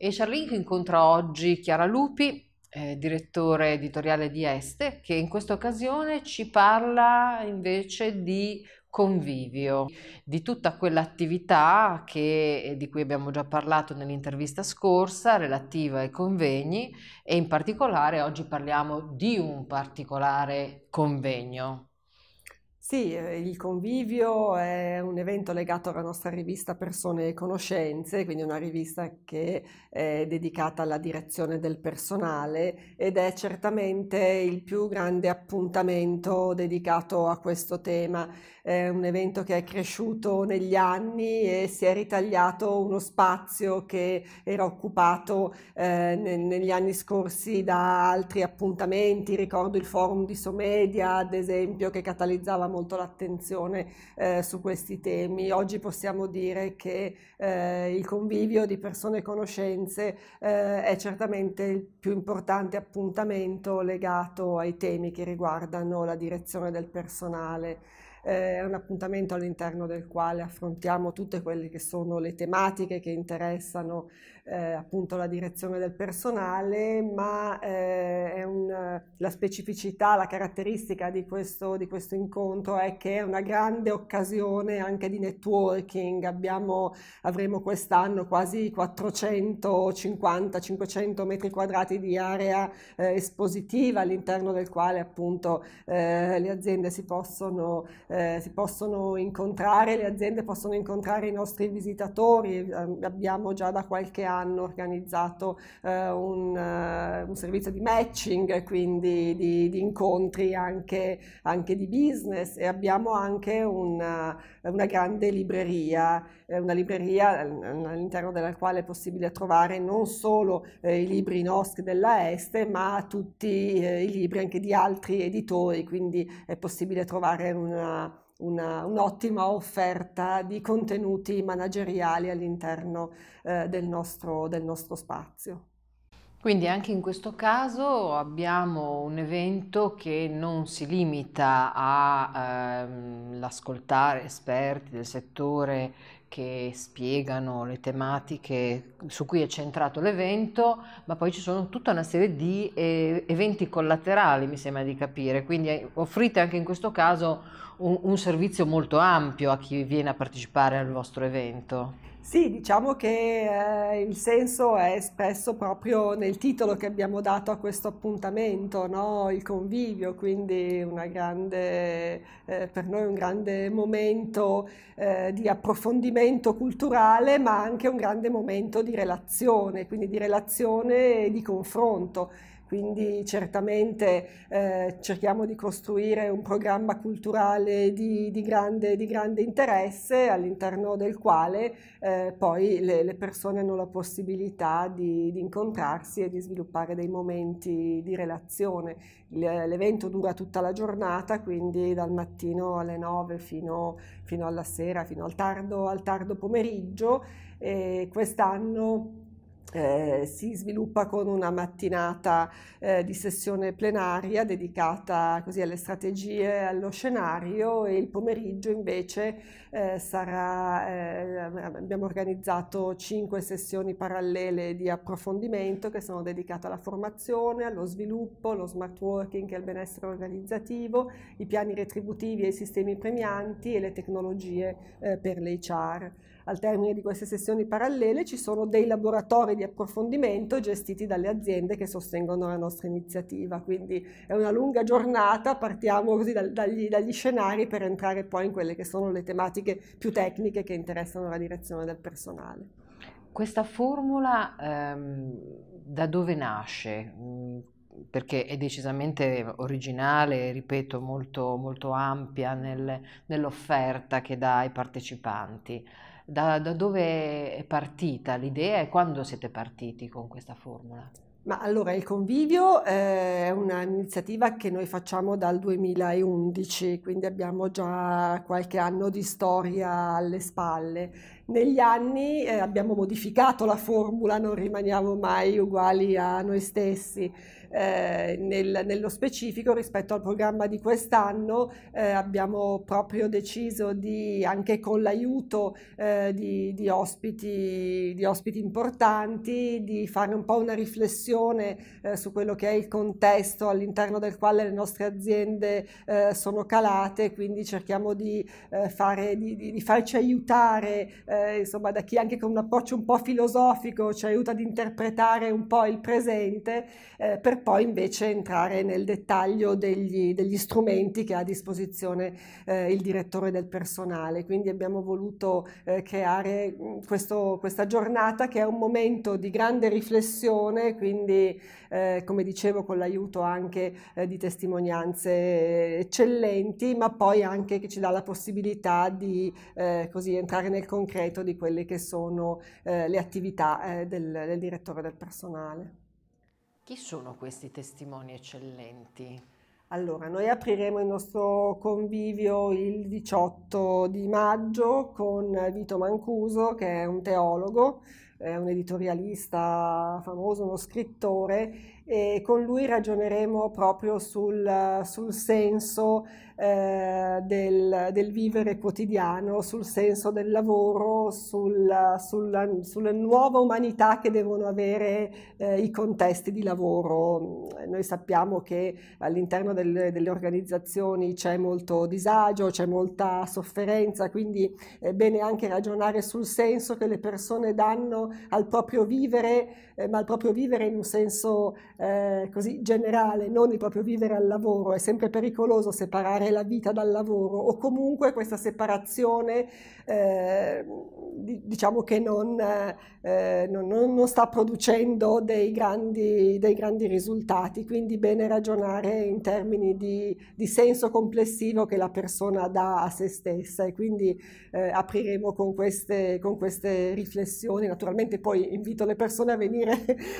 E Charlink incontra oggi Chiara Lupi, eh, direttore editoriale di Este, che in questa occasione ci parla invece di convivio, di tutta quell'attività che, eh, di cui abbiamo già parlato nell'intervista scorsa relativa ai convegni e in particolare oggi parliamo di un particolare convegno. Sì, eh, il convivio è un evento legato alla nostra rivista Persone e Conoscenze, quindi una rivista che è dedicata alla direzione del personale ed è certamente il più grande appuntamento dedicato a questo tema. È un evento che è cresciuto negli anni e si è ritagliato uno spazio che era occupato eh, nel, negli anni scorsi da altri appuntamenti. Ricordo il forum di Somedia, ad esempio, che catalizzava molto molto l'attenzione eh, su questi temi. Oggi possiamo dire che eh, il convivio di persone e conoscenze eh, è certamente il più importante appuntamento legato ai temi che riguardano la direzione del personale. Eh, è un appuntamento all'interno del quale affrontiamo tutte quelle che sono le tematiche che interessano eh, appunto la direzione del personale, ma eh, un, la specificità, la caratteristica di questo, di questo, incontro è che è una grande occasione anche di networking. Abbiamo, avremo quest'anno quasi 450-500 metri quadrati di area eh, espositiva all'interno del quale appunto eh, le aziende si possono eh, si possono incontrare, le aziende possono incontrare i nostri visitatori, eh, abbiamo già da qualche anno organizzato eh, un, eh, un, servizio di matching, quindi di, di incontri anche, anche, di business e abbiamo anche una, eh, una grande libreria, una libreria all'interno della quale è possibile trovare non solo eh, i libri nostri della Est, ma tutti eh, i libri anche di altri editori, quindi è possibile trovare una, una, un'ottima offerta di contenuti manageriali all'interno eh, del, nostro, del nostro spazio. Quindi anche in questo caso abbiamo un evento che non si limita all'ascoltare ehm, esperti del settore che spiegano le tematiche su cui è centrato l'evento, ma poi ci sono tutta una serie di eh, eventi collaterali, mi sembra di capire, quindi eh, offrite anche in questo caso un, un servizio molto ampio a chi viene a partecipare al vostro evento. Sì, diciamo che eh, il senso è spesso proprio nel titolo che abbiamo dato a questo appuntamento, no? il convivio, quindi grande, eh, per noi un grande momento eh, di approfondimento culturale, ma anche un grande momento di relazione, quindi di relazione e di confronto quindi certamente eh, cerchiamo di costruire un programma culturale di, di, grande, di grande, interesse all'interno del quale eh, poi le, le, persone hanno la possibilità di, di, incontrarsi e di sviluppare dei momenti di relazione. L'evento dura tutta la giornata, quindi dal mattino alle 9 fino, fino alla sera, fino al tardo, al tardo pomeriggio e quest'anno eh, si sviluppa con una mattinata eh, di sessione plenaria dedicata così alle strategie, allo scenario e il pomeriggio invece eh, sarà, eh, abbiamo organizzato cinque sessioni parallele di approfondimento che sono dedicate alla formazione, allo sviluppo, allo smart working e al benessere organizzativo, i piani retributivi e i sistemi premianti e le tecnologie eh, per l'HR al termine di queste sessioni parallele ci sono dei laboratori di approfondimento gestiti dalle aziende che sostengono la nostra iniziativa, quindi è una lunga giornata, partiamo così da, dagli, dagli scenari per entrare poi in quelle che sono le tematiche più tecniche che interessano la direzione del personale. Questa formula ehm, da dove nasce? Mm, perché è decisamente originale, ripeto, molto, molto ampia nel, nell'offerta che dà ai partecipanti da, da dove è partita l'idea e quando siete partiti con questa formula? Ma allora il convivio eh, è un'iniziativa che noi facciamo dal 2011, quindi abbiamo già qualche anno di storia alle spalle negli anni eh, abbiamo modificato la formula, non rimaniamo mai uguali a noi stessi. Eh, nel, nello specifico rispetto al programma di quest'anno eh, abbiamo proprio deciso di, anche con l'aiuto eh, di, di, ospiti, di, ospiti, importanti, di fare un po' una riflessione eh, su quello che è il contesto all'interno del quale le nostre aziende eh, sono calate, quindi cerchiamo di, eh, fare, di farci aiutare eh, insomma, da chi anche con un approccio un po' filosofico ci aiuta ad interpretare un po' il presente, eh, per poi invece entrare nel dettaglio degli, degli strumenti che ha a disposizione eh, il direttore del personale. Quindi abbiamo voluto eh, creare mm, questo, questa giornata che è un momento di grande riflessione, quindi eh, come dicevo con l'aiuto anche eh, di testimonianze eccellenti, ma poi anche che ci dà la possibilità di così entrare nel concreto concreto di quelle che sono eh, le attività eh, del, del direttore del personale. Chi sono questi testimoni eccellenti? Allora, noi apriremo il nostro convivio il 18 di maggio con Vito Mancuso, che è un teologo, eh, un editorialista famoso, uno scrittore, e con lui ragioneremo proprio sul, sul senso eh, del, del, vivere quotidiano, sul senso del lavoro, sul, sulla, sulla, nuova umanità che devono avere eh, i contesti di lavoro. Noi sappiamo che all'interno del, delle organizzazioni c'è molto disagio, c'è molta sofferenza, quindi è bene anche ragionare sul senso che le persone danno al proprio vivere, eh, ma al proprio vivere in un senso eh, così generale, non il proprio vivere al lavoro. È sempre pericoloso separare la vita dal lavoro o comunque questa separazione eh, diciamo che eh, non, non, non, sta producendo dei grandi, dei grandi, risultati, quindi bene ragionare in termini di, di senso complessivo che la persona dà a se stessa e quindi eh, apriremo con queste, con queste riflessioni naturalmente naturalmente poi invito le persone a venire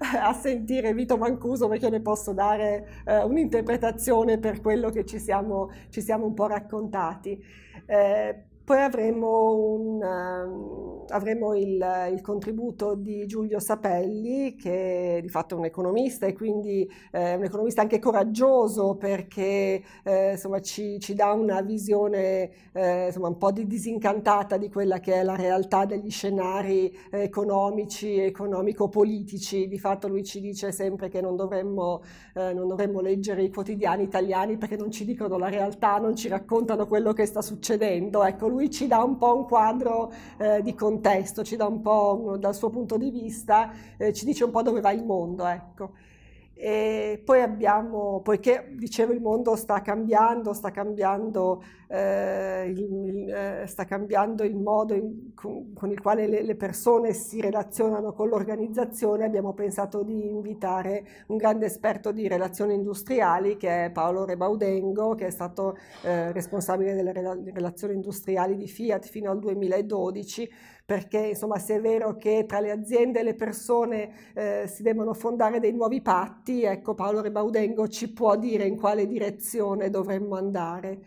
a sentire Vito Mancuso perché ne posso dare eh, un'interpretazione per quello che ci siamo, ci siamo, un po' raccontati. Eh, poi avremo, un, um, avremo il, il, contributo di Giulio Sapelli, che di fatto è un economista e quindi eh, un economista anche coraggioso perché eh, insomma, ci, ci, dà una visione eh, insomma, un po' di disincantata di quella che è la realtà degli scenari economici, economico-politici. Di fatto lui ci dice sempre che non dovremmo, eh, non dovremmo leggere i quotidiani italiani perché non ci dicono la realtà, non ci raccontano quello che sta succedendo. Ecco, lui lui ci dà un po' un quadro eh, di contesto, ci dà un po' dal suo punto di vista, eh, ci dice un po' dove va il mondo, ecco. E poi abbiamo, poiché dicevo il mondo sta cambiando, sta cambiando, eh, il, eh, sta cambiando il, modo in, con, con, il quale le, le, persone si relazionano con l'organizzazione, abbiamo pensato di invitare un grande esperto di relazioni industriali che è Paolo Rebaudengo, che è stato eh, responsabile delle relazioni industriali di Fiat fino al 2012 perché insomma se è vero che tra le aziende e le persone eh, si devono fondare dei nuovi patti, infatti ecco, Paolo Rebaudengo ci può dire in quale direzione dovremmo andare.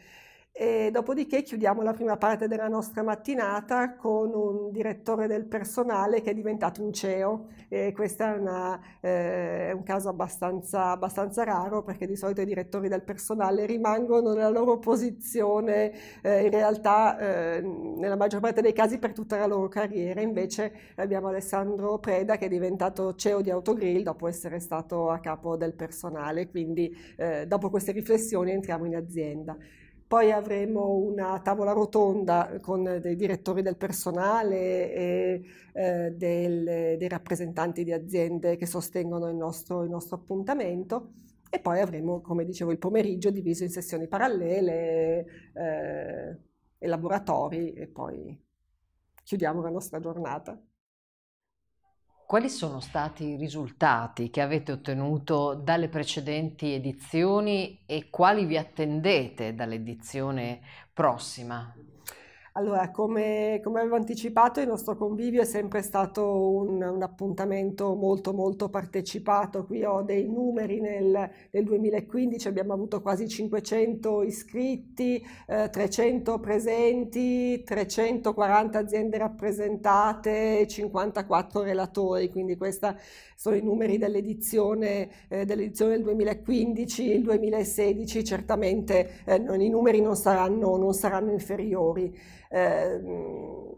E dopodiché chiudiamo la prima parte della nostra mattinata con un direttore del personale che è diventato un CEO. E questo è, una, eh, è un caso abbastanza, abbastanza, raro perché di solito i direttori del personale rimangono nella loro posizione eh, in realtà eh, nella maggior parte dei casi per tutta la loro carriera. Invece abbiamo Alessandro Preda che è diventato CEO di Autogrill dopo essere stato a capo del personale. Quindi eh, dopo queste riflessioni entriamo in azienda. Poi avremo una tavola rotonda con dei direttori del personale e eh, del, dei rappresentanti di aziende che sostengono il nostro, il nostro appuntamento e poi avremo, come dicevo, il pomeriggio diviso in sessioni parallele eh, e laboratori e poi chiudiamo la nostra giornata. Quali sono stati i risultati che avete ottenuto dalle precedenti edizioni e quali vi attendete dall'edizione prossima? Allora, come, come, avevo anticipato, il nostro convivio è sempre stato un, un appuntamento molto molto partecipato. Qui ho dei numeri nel, nel 2015, abbiamo avuto quasi 500 iscritti, eh, 300 presenti, 340 aziende rappresentate, 54 relatori, quindi questi sono i numeri dell'edizione, eh, dell'edizione del 2015, il 2016 certamente eh, non, i numeri non saranno, non saranno inferiori. Ehm,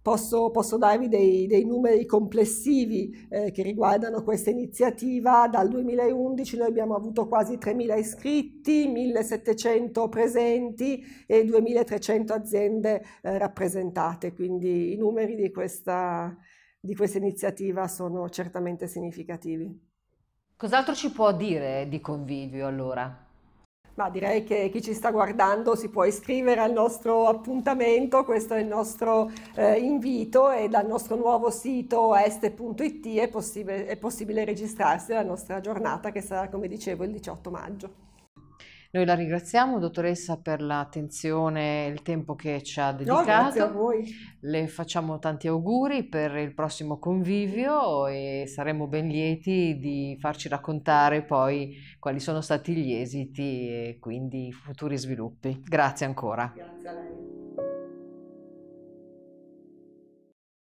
posso, posso, darvi dei, dei numeri complessivi eh, che riguardano questa iniziativa. Dal 2011 noi abbiamo avuto quasi 3.000 iscritti, 1.700 presenti e 2.300 aziende eh, rappresentate, quindi i numeri di questa, di questa iniziativa sono certamente significativi. Cos'altro ci può dire di Convivio allora? Ma direi che chi ci sta guardando si può iscrivere al nostro appuntamento, questo è il nostro eh, invito e dal nostro nuovo sito est.it è, possib è possibile registrarsi alla nostra giornata che sarà come dicevo il 18 maggio. Noi la ringraziamo, dottoressa, per l'attenzione e il tempo che ci ha dedicato. No, grazie a voi. Le facciamo tanti auguri per il prossimo convivio e saremo ben lieti di farci raccontare poi quali sono stati gli esiti e quindi i futuri sviluppi. Grazie ancora. Grazie a lei.